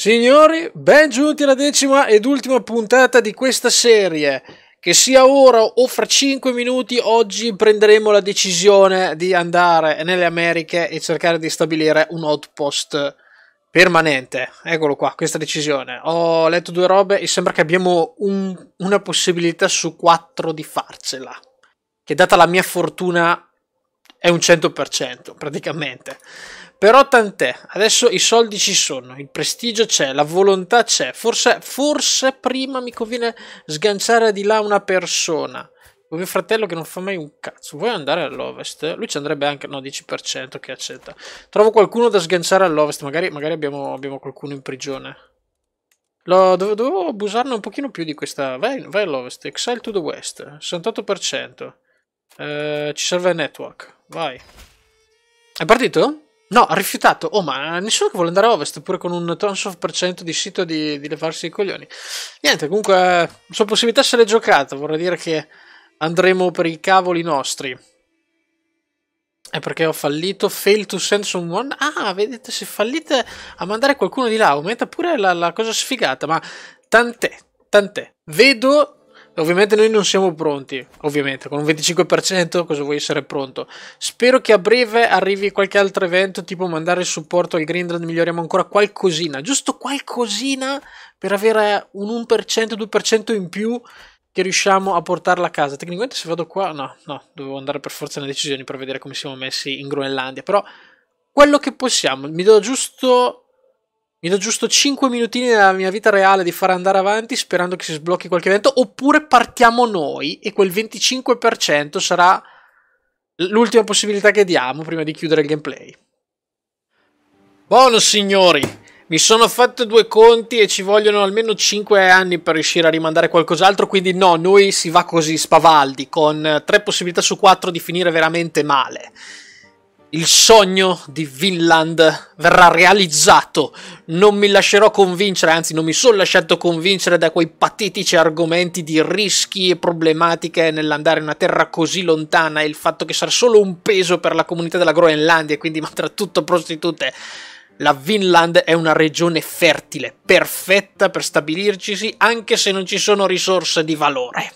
Signori, benvenuti alla decima ed ultima puntata di questa serie. Che sia ora o fra 5 minuti, oggi prenderemo la decisione di andare nelle Americhe e cercare di stabilire un outpost permanente. Eccolo qua, questa decisione. Ho letto due robe e sembra che abbiamo un, una possibilità su 4 di farcela. Che data la mia fortuna è un 100% praticamente. Però tant'è, adesso i soldi ci sono, il prestigio c'è, la volontà c'è. Forse, forse prima mi conviene sganciare di là una persona. Con mio fratello che non fa mai un cazzo. Vuoi andare all'ovest? Lui ci andrebbe anche, no, 10% che accetta. Trovo qualcuno da sganciare all'ovest, magari, magari abbiamo, abbiamo, qualcuno in prigione. Lo, dove, dovevo abusarne un pochino più di questa. Vai, vai all'ovest, exile to the west, 68%. Eh, ci serve network, vai. È partito? No, ha rifiutato. Oh, ma nessuno che vuole andare a ovest pure con un tons of percento di sito di, di levarsi i coglioni. Niente, comunque, la sua possibilità se l'è giocata. Vorrei dire che andremo per i cavoli nostri. È perché ho fallito. Fail to send someone. Ah, vedete, se fallite a mandare qualcuno di là, aumenta pure la, la cosa sfigata. Ma tant'è, tant'è. Vedo Ovviamente noi non siamo pronti, ovviamente, con un 25% cosa vuoi essere pronto? Spero che a breve arrivi qualche altro evento, tipo mandare il supporto al Greenland, miglioriamo ancora qualcosina, giusto qualcosina per avere un 1%, 2% in più che riusciamo a portarla a casa. Tecnicamente se vado qua, no, no, dovevo andare per forza nelle decisioni per vedere come siamo messi in Groenlandia, però quello che possiamo, mi do giusto mi do giusto 5 minutini nella mia vita reale di far andare avanti sperando che si sblocchi qualche evento, oppure partiamo noi e quel 25% sarà l'ultima possibilità che diamo prima di chiudere il gameplay. Buono signori, mi sono fatto due conti e ci vogliono almeno 5 anni per riuscire a rimandare qualcos'altro, quindi no, noi si va così spavaldi, con 3 possibilità su 4 di finire veramente male. Il sogno di Vinland verrà realizzato. Non mi lascerò convincere, anzi non mi sono lasciato convincere da quei patetici argomenti di rischi e problematiche nell'andare in una terra così lontana e il fatto che sarà solo un peso per la comunità della Groenlandia e quindi manterrà tutto prostitute. La Vinland è una regione fertile, perfetta per stabilircisi anche se non ci sono risorse di valore.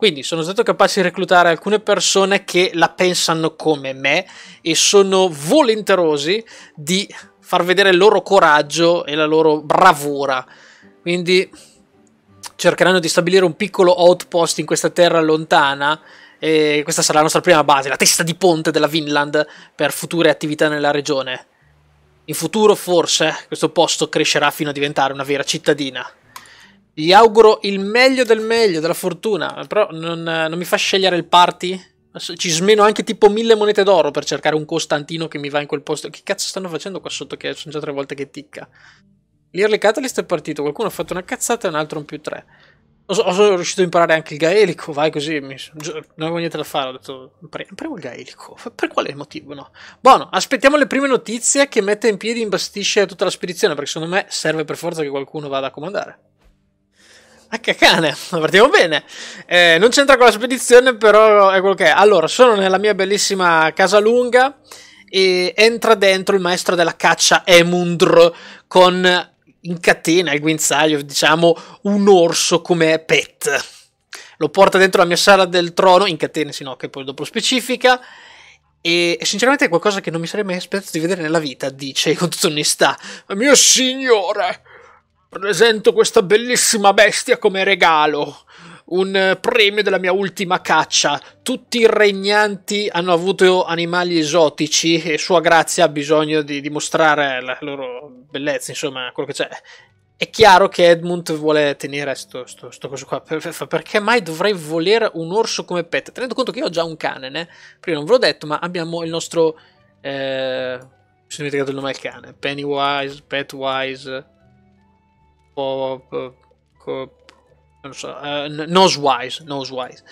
Quindi sono stato capace di reclutare alcune persone che la pensano come me e sono volenterosi di far vedere il loro coraggio e la loro bravura. Quindi cercheranno di stabilire un piccolo outpost in questa terra lontana. E questa sarà la nostra prima base, la testa di ponte della Vinland per future attività nella regione. In futuro, forse, questo posto crescerà fino a diventare una vera cittadina. Gli auguro il meglio del meglio, della fortuna. Però non, non mi fa scegliere il party? Ci smeno anche tipo mille monete d'oro per cercare un Costantino che mi va in quel posto. Che cazzo stanno facendo qua sotto che sono già tre volte che ticca? L'Early Catalyst è partito, qualcuno ha fatto una cazzata e un altro un più tre. Ho sono riuscito a imparare anche il gaelico, vai così, mi, non avevo niente da fare, ho detto, impariamo il gaelico, per quale motivo no? Buono, aspettiamo le prime notizie che mette in piedi e imbastisce tutta la spedizione, perché secondo me serve per forza che qualcuno vada a comandare. Ah, che cane, partiamo bene. Eh, non c'entra con la spedizione, però è quello che è. Allora, sono nella mia bellissima casa lunga e entra dentro il maestro della caccia Emundr con in catena il guinzaglio, diciamo, un orso come pet. Lo porta dentro la mia sala del trono, in catena, sì, no, che poi dopo specifica. E sinceramente è qualcosa che non mi sarei mai aspettato di vedere nella vita, dice con tutta onestà. Mio signore, presento questa bellissima bestia come regalo. Un eh, premio della mia ultima caccia. Tutti i regnanti hanno avuto animali esotici e Sua Grazia ha bisogno di dimostrare la loro bellezza, insomma, quello che c'è. È chiaro che Edmund vuole tenere sto, sto, sto coso qua. Perché mai dovrei volere un orso come pet? Tenendo conto che io ho già un cane, né? prima non ve l'ho detto, ma abbiamo il nostro. Eh... Mi sono dimenticato il nome del cane. Pennywise, Petwise po'... non so, uh, eh, nosewise, nosewise.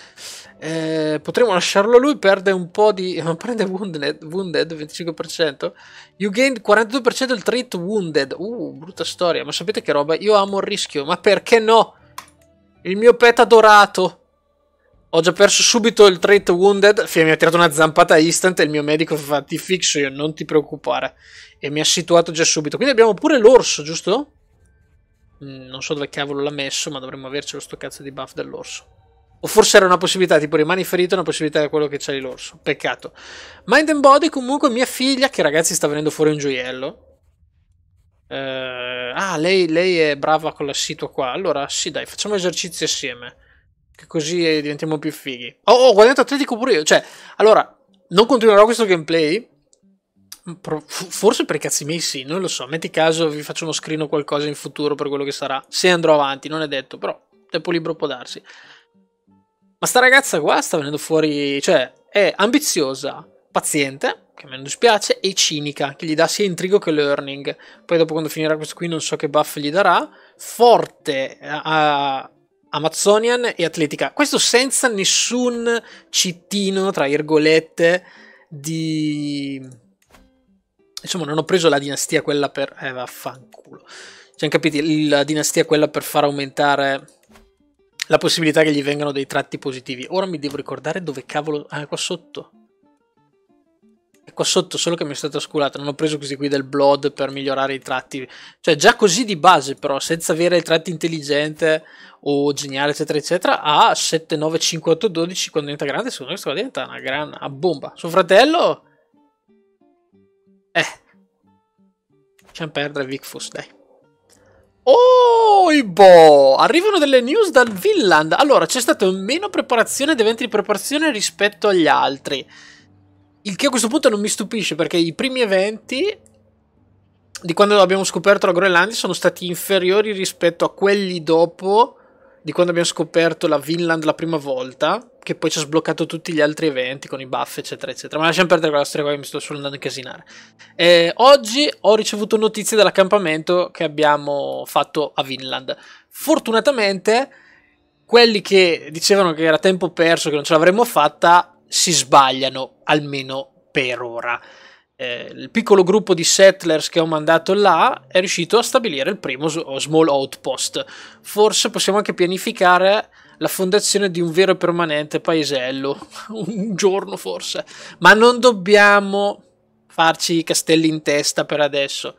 Eh, potremmo lasciarlo lui, perde un po' di... prende wounded, wounded 25%. You gained 42% il treat wounded. Uh, brutta storia, ma sapete che roba? Io amo il rischio, ma perché no? Il mio pet adorato. Ho già perso subito il trait wounded. Fì, mi ha tirato una zampata instant e il mio medico fa ti fixo io, non ti preoccupare. E mi ha situato già subito. Quindi abbiamo pure l'orso, giusto? Mm, non so dove cavolo l'ha messo, ma dovremmo avercelo sto cazzo di buff dell'orso. O forse era una possibilità, tipo rimani ferito, una possibilità di quello che c'è l'orso. Peccato. Mind and Body, comunque, mia figlia, che ragazzi sta venendo fuori un gioiello. Eh, ah, lei, lei, è brava con l'assito qua. Allora, sì, dai, facciamo esercizi assieme. Che così eh, diventiamo più fighi. Oh, ho oh, guadagnato atletico pure io. Cioè, allora, non continuerò questo gameplay forse per i cazzi miei sì, non lo so, metti caso vi faccio uno screen o qualcosa in futuro per quello che sarà, se andrò avanti, non è detto, però tempo libero può darsi. Ma sta ragazza qua sta venendo fuori, cioè è ambiziosa, paziente, che a me non dispiace, e cinica, che gli dà sia intrigo che learning. Poi dopo quando finirà questo qui non so che buff gli darà, forte eh, a... Amazonian e atletica. Questo senza nessun cittino, tra virgolette, di Insomma, non ho preso la dinastia quella per... Eh, vaffanculo. Cioè, capiti, la dinastia quella per far aumentare la possibilità che gli vengano dei tratti positivi. Ora mi devo ricordare dove cavolo... Ah, è qua sotto. È qua sotto, solo che mi è stata sculata. Non ho preso questi qui del Blood per migliorare i tratti. Cioè, già così di base, però, senza avere il tratto intelligente o geniale, eccetera, eccetera, a 7, 9, 5, 8, 12, quando diventa grande, secondo me questa qua diventa una gran... a bomba. Suo fratello eh. Lasciamo perdere Vicfus, dai. Oh, boh! Arrivano delle news dal Villand. Allora, c'è stata meno preparazione ed eventi di preparazione rispetto agli altri. Il che a questo punto non mi stupisce, perché i primi eventi di quando abbiamo scoperto la Groenlandia sono stati inferiori rispetto a quelli dopo di quando abbiamo scoperto la Vinland la prima volta, che poi ci ha sbloccato tutti gli altri eventi con i buff, eccetera, eccetera. Ma lasciamo perdere quella storia qua che mi sto solo andando a incasinare. Eh, oggi ho ricevuto notizie dall'accampamento che abbiamo fatto a Vinland. Fortunatamente, quelli che dicevano che era tempo perso, che non ce l'avremmo fatta, si sbagliano, almeno per ora eh, il piccolo gruppo di settlers che ho mandato là è riuscito a stabilire il primo small outpost. Forse possiamo anche pianificare la fondazione di un vero e permanente paesello, un giorno forse, ma non dobbiamo farci i castelli in testa per adesso.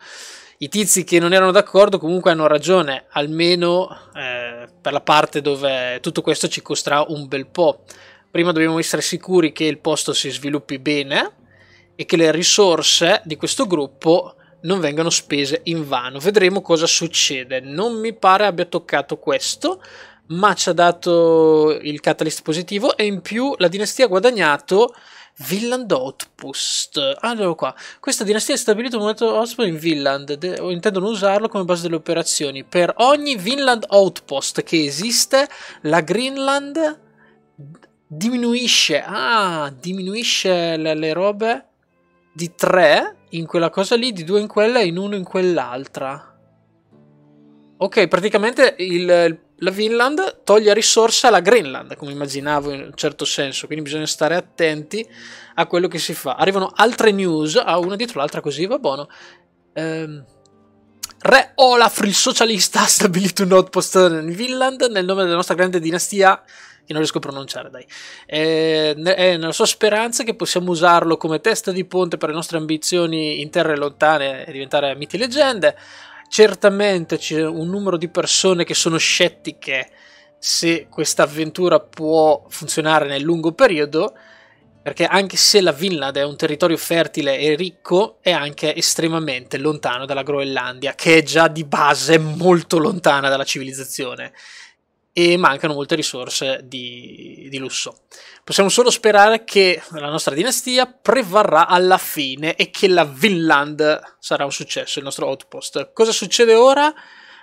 I tizi che non erano d'accordo comunque hanno ragione, almeno eh, per la parte dove tutto questo ci costerà un bel po'. Prima dobbiamo essere sicuri che il posto si sviluppi bene, e che le risorse di questo gruppo non vengano spese in vano. Vedremo cosa succede. Non mi pare abbia toccato questo, ma ci ha dato il catalyst positivo e in più la dinastia ha guadagnato Villand Outpost. Allora qua, questa dinastia ha stabilito un outpost in Villand, de- intendono usarlo come base delle operazioni. Per ogni Vinland Outpost che esiste, la Greenland diminuisce, ah, diminuisce le, le robe di tre in quella cosa lì, di due in quella e in uno in quell'altra. Ok, praticamente il, la Vinland toglie risorse alla Greenland, come immaginavo in un certo senso, quindi bisogna stare attenti a quello che si fa. Arrivano altre news, a ah, una dietro l'altra così, va buono. Ehm... Re Olaf il socialista ha stabilito un outpost in Vinland nel nome della nostra grande dinastia che non riesco a pronunciare, dai. È, eh, è eh, nella sua speranza che possiamo usarlo come testa di ponte per le nostre ambizioni in terre lontane e diventare miti e leggende. Certamente c'è un numero di persone che sono scettiche se questa avventura può funzionare nel lungo periodo, perché anche se la Vinland è un territorio fertile e ricco, è anche estremamente lontano dalla Groenlandia, che è già di base molto lontana dalla civilizzazione e mancano molte risorse di, di, lusso. Possiamo solo sperare che la nostra dinastia prevarrà alla fine e che la Vinland sarà un successo, il nostro outpost. Cosa succede ora?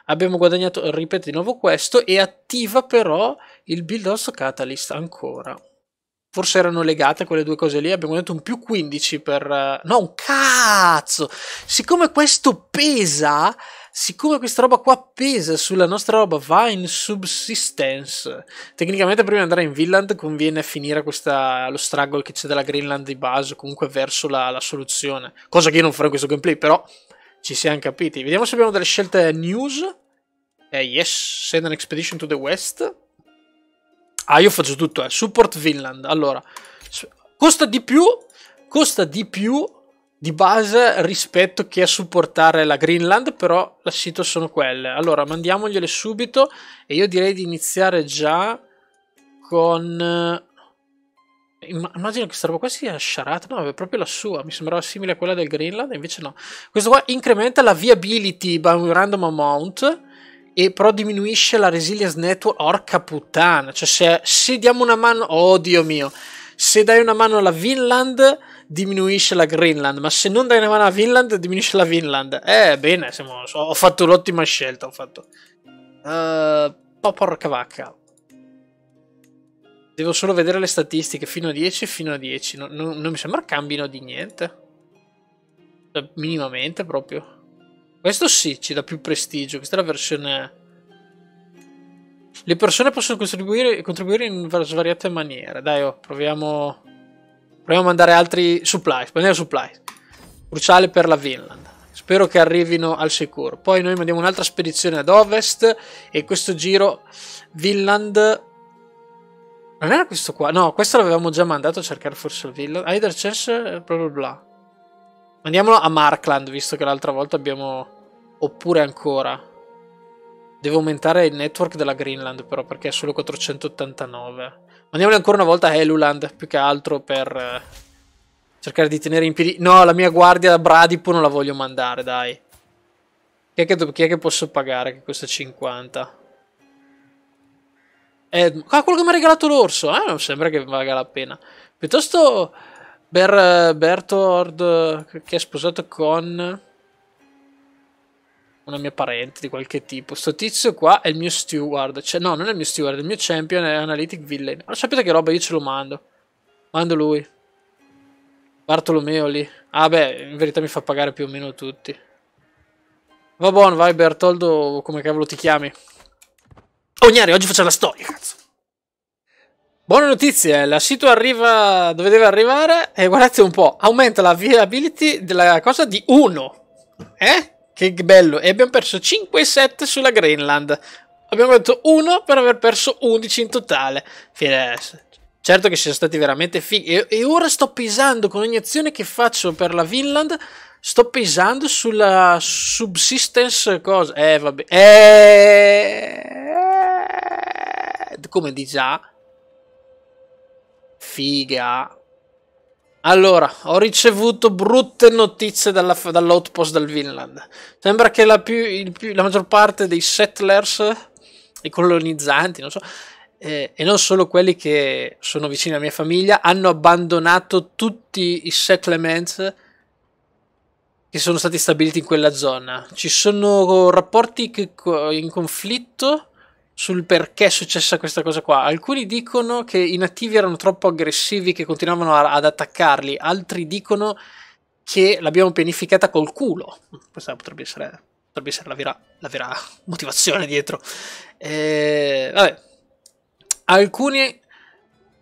Abbiamo guadagnato, ripeto di nuovo questo, e attiva però il Build Catalyst ancora. Forse erano legate quelle due cose lì, abbiamo detto un più 15 per... Eh, no, un cazzo! Siccome questo pesa, siccome questa roba qua pesa sulla nostra roba, va in subsistence. Tecnicamente prima di andare in Vinland conviene finire questa, lo struggle che c'è della Greenland di base, comunque verso la, la soluzione. Cosa che io non farò in questo gameplay, però ci siamo capiti. Vediamo se abbiamo delle scelte news. Eh, yes, send an expedition to the west. Ah, io faccio tutto, eh. Support Vinland. Allora, costa di più, costa di più di base rispetto che a supportare la Greenland, però la sito sono quelle. Allora, mandiamogliele subito e io direi di iniziare già con... Eh, immagino che questa roba qua sia Sharat, no, è proprio la sua, mi sembrava simile a quella del Greenland, invece no. Questo qua incrementa la viability by un random amount e però diminuisce la resilience network, orca puttana, cioè se, se diamo una mano, oh dio mio, se dai una mano alla Vinland diminuisce la Greenland, ma se non dai una mano a Finland diminuisce la Vinland. Eh, bene, siamo, so, ho fatto l'ottima scelta, ho fatto. Uh, po porca vacca. Devo solo vedere le statistiche, fino a 10 e fino a 10. No, no, non mi sembra cambino di niente. Cioè, minimamente proprio. Questo sì, ci dà più prestigio. Questa è la versione... Le persone possono contribuire, contribuire in svariate maniere. Dai, oh, proviamo Proviamo a mandare altri supplies. Spagniamo supplies. Cruciale per la Vinland. Spero che arrivino al sicuro. Poi noi mandiamo un'altra spedizione ad ovest. E questo giro Vinland... Non era questo qua? No, questo l'avevamo già mandato a cercare forse il Vinland. Either chess, bla bla bla. Mandiamolo a Markland, visto che l'altra volta abbiamo... Oppure ancora. Devo aumentare il network della Greenland però, perché è solo 489. Mandiamoli ancora una volta a Eluland, più che altro per eh, cercare di tenere in piedi... No, la mia guardia da Bradipo non la voglio mandare, dai. Chi è che, chi è che posso pagare che costa 50? Eh, ah, quello che mi ha regalato l'orso, eh? Non sembra che valga la pena. Piuttosto Ber, Bertord, che è sposato con una mia parente di qualche tipo. Sto tizio qua è il mio steward, cioè no, non è il mio steward, è il mio champion, è Analytic Villain. Allora sapete che roba, io ce lo mando. Mando lui. Bartolomeo lì. Ah beh, in verità mi fa pagare più o meno tutti. Va buono, vai Bertoldo, come cavolo ti chiami. Oh gnari, oggi faccio la storia, cazzo. Buone notizie, eh. la sito arriva dove deve arrivare e guardate un po', aumenta la viability della cosa di 1. Eh? Che bello. E abbiamo perso 5 set sulla Greenland. Abbiamo fatto 1 per aver perso 11 in totale. Firenze. Certo che ci stati veramente fighi. E, ora sto pesando con ogni azione che faccio per la Vinland. Sto pesando sulla subsistence cosa. Eh, vabbè. Eh... Come di già. Figa. Allora, ho ricevuto brutte notizie dalla, dall'outpost del Vinland. Sembra che la, più, più, la, maggior parte dei settlers, i colonizzanti, non so, eh, e non solo quelli che sono vicini alla mia famiglia, hanno abbandonato tutti i settlements che sono stati stabiliti in quella zona. Ci sono rapporti in conflitto sul perché è successa questa cosa qua. Alcuni dicono che i nativi erano troppo aggressivi che continuavano a, ad attaccarli, altri dicono che l'abbiamo pianificata col culo. Questa potrebbe essere, potrebbe essere la, vera, la, vera, motivazione dietro. E, eh, vabbè. Alcuni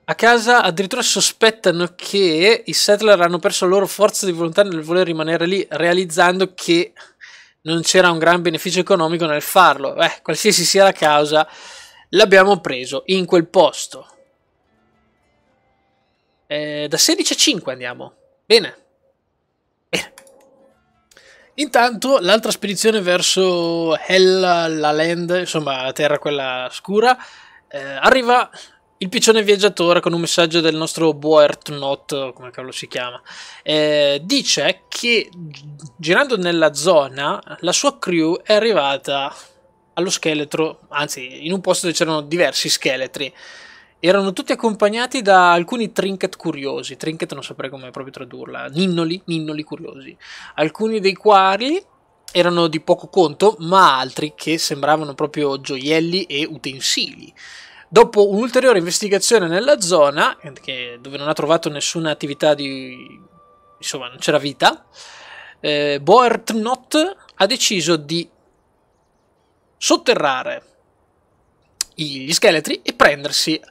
a casa addirittura sospettano che i settler hanno perso la loro forza di volontà nel voler rimanere lì, realizzando che non c'era un gran beneficio economico nel farlo. Eh, qualsiasi sia la causa, l'abbiamo preso in quel posto. Eh, da 16 a 5 andiamo. Bene. Bene. Intanto l'altra spedizione verso Hell, la Land, insomma la terra quella scura, eh, arriva il piccione viaggiatore con un messaggio del nostro Boertnot, come cavolo si chiama, eh, dice che girando nella zona la sua crew è arrivata allo scheletro, anzi in un posto dove c'erano diversi scheletri. Erano tutti accompagnati da alcuni trinket curiosi, trinket non saprei come proprio tradurla, ninnoli, ninnoli curiosi, alcuni dei quali erano di poco conto, ma altri che sembravano proprio gioielli e utensili. Dopo un'ulteriore investigazione nella zona, che, dove non ha trovato nessuna attività di... insomma, non c'era vita, eh, Boertnot ha deciso di sotterrare gli scheletri e prendersi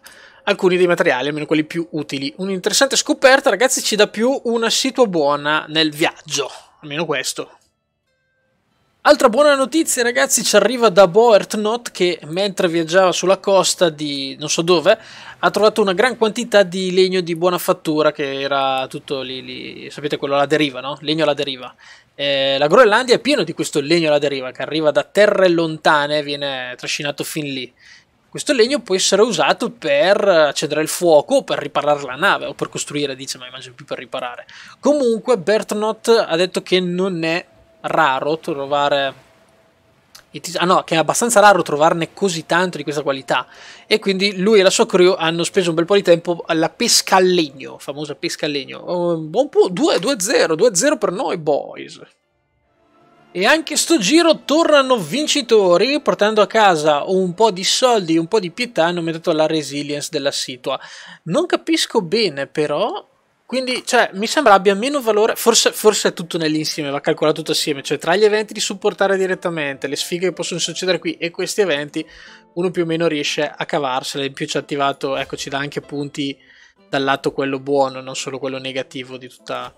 alcuni dei materiali, almeno quelli più utili. Un'interessante scoperta, ragazzi, ci dà più una situa buona nel viaggio, almeno questo. Altra buona notizia ragazzi ci arriva da Boertnot che mentre viaggiava sulla costa di non so dove ha trovato una gran quantità di legno di buona fattura che era tutto lì, lì sapete quello alla deriva no? Legno alla deriva. Eh, la Groenlandia è piena di questo legno alla deriva che arriva da terre lontane e viene trascinato fin lì. Questo legno può essere usato per accendere il fuoco o per riparare la nave o per costruire dice ma immagino più per riparare. Comunque Bertnot ha detto che non è raro trovare... Ah no, che è abbastanza raro trovarne così tanto di questa qualità. E quindi lui e la sua crew hanno speso un bel po' di tempo alla pesca al legno, famosa pesca al legno. Un buon po', 2-0, 2-0 per noi boys. E anche sto giro tornano vincitori, portando a casa un po' di soldi, un po' di pietà, hanno mettato la resilience della situa. Non capisco bene però quindi, cioè, mi sembra abbia meno valore. Forse, forse è tutto nell'insieme, va calcolato tutto assieme. Cioè, tra gli eventi di supportare direttamente, le sfighe che possono succedere qui e questi eventi, uno più o meno riesce a cavarsela. In più ci ha attivato, ecco, ci dà anche punti dal lato quello buono, non solo quello negativo di tutta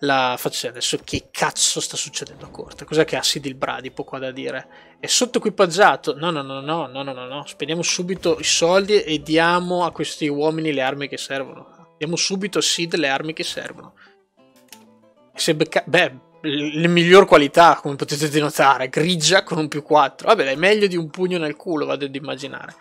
la faccenda. Adesso che cazzo sta succedendo a corte? Cos'è che ha Sid il Bradipo qua da dire? È sottoequipaggiato? No, no, no, no, no, no, no, no. Spendiamo subito i soldi e diamo a questi uomini le armi che servono Diamo subito a Sid le armi che servono. Se becca... Beh, le miglior qualità, come potete denotare, grigia con un più 4. Vabbè, è meglio di un pugno nel culo, vado ad immaginare.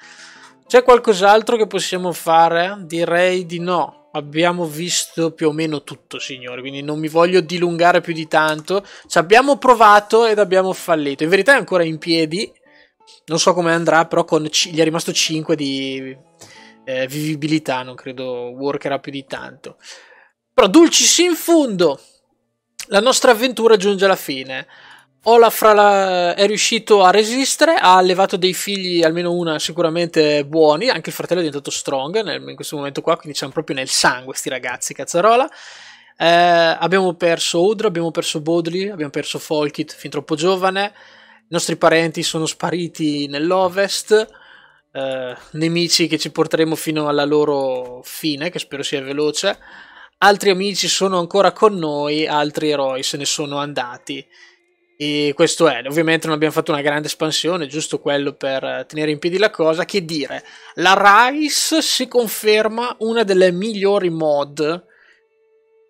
C'è qualcos'altro che possiamo fare? Direi di no. Abbiamo visto più o meno tutto, signori, quindi non mi voglio dilungare più di tanto. Ci abbiamo provato ed abbiamo fallito. In verità è ancora in piedi. Non so come andrà, però con... gli è rimasto 5 di eh, vivibilità, non credo workerà più di tanto. Però dulcis in fondo, la nostra avventura giunge alla fine. Olaf la... è riuscito a resistere, ha allevato dei figli, almeno una sicuramente buoni, anche il fratello è diventato strong nel... in questo momento qua, quindi siamo proprio nel sangue questi ragazzi, cazzarola. Eh, abbiamo perso Udra, abbiamo perso Bodli, abbiamo perso Folkit fin troppo giovane, i nostri parenti sono spariti nell'ovest, eh, nemici che ci porteremo fino alla loro fine, che spero sia veloce. Altri amici sono ancora con noi, altri eroi se ne sono andati. E questo è, ovviamente non abbiamo fatto una grande espansione, giusto quello per eh, tenere in piedi la cosa, che dire, la Rice si conferma una delle migliori mod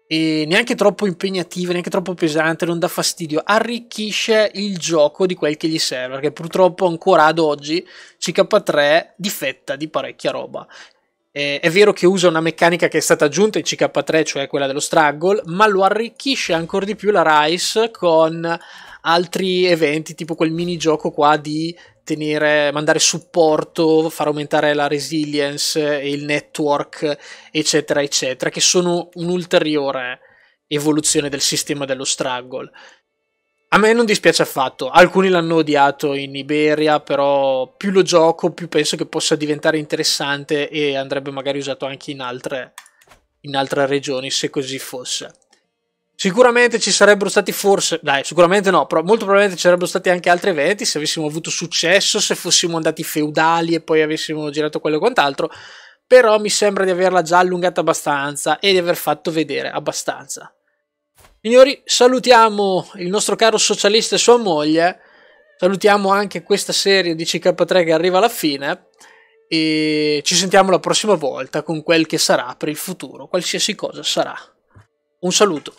e neanche troppo impegnativa, neanche troppo pesante, non dà fastidio, arricchisce il gioco di quel che gli serve, perché purtroppo ancora ad oggi CK3 difetta di parecchia roba. Eh, è vero che usa una meccanica che è stata aggiunta in CK3, cioè quella dello struggle, ma lo arricchisce ancora di più la Rice con altri eventi, tipo quel minigioco qua di tenere, mandare supporto, far aumentare la resilience e il network, eccetera, eccetera, che sono un'ulteriore evoluzione del sistema dello struggle. A me non dispiace affatto, alcuni l'hanno odiato in Iberia, però più lo gioco, più penso che possa diventare interessante e andrebbe magari usato anche in altre, in altre regioni se così fosse. Sicuramente ci sarebbero stati forse, dai, sicuramente no, però molto probabilmente ci sarebbero stati anche altri eventi se avessimo avuto successo, se fossimo andati feudali e poi avessimo girato quello e quant'altro, però mi sembra di averla già allungata abbastanza e di aver fatto vedere abbastanza. Signori, salutiamo il nostro caro socialista e sua moglie, salutiamo anche questa serie di CK3 che arriva alla fine e ci sentiamo la prossima volta con quel che sarà per il futuro, qualsiasi cosa sarà. Un saluto.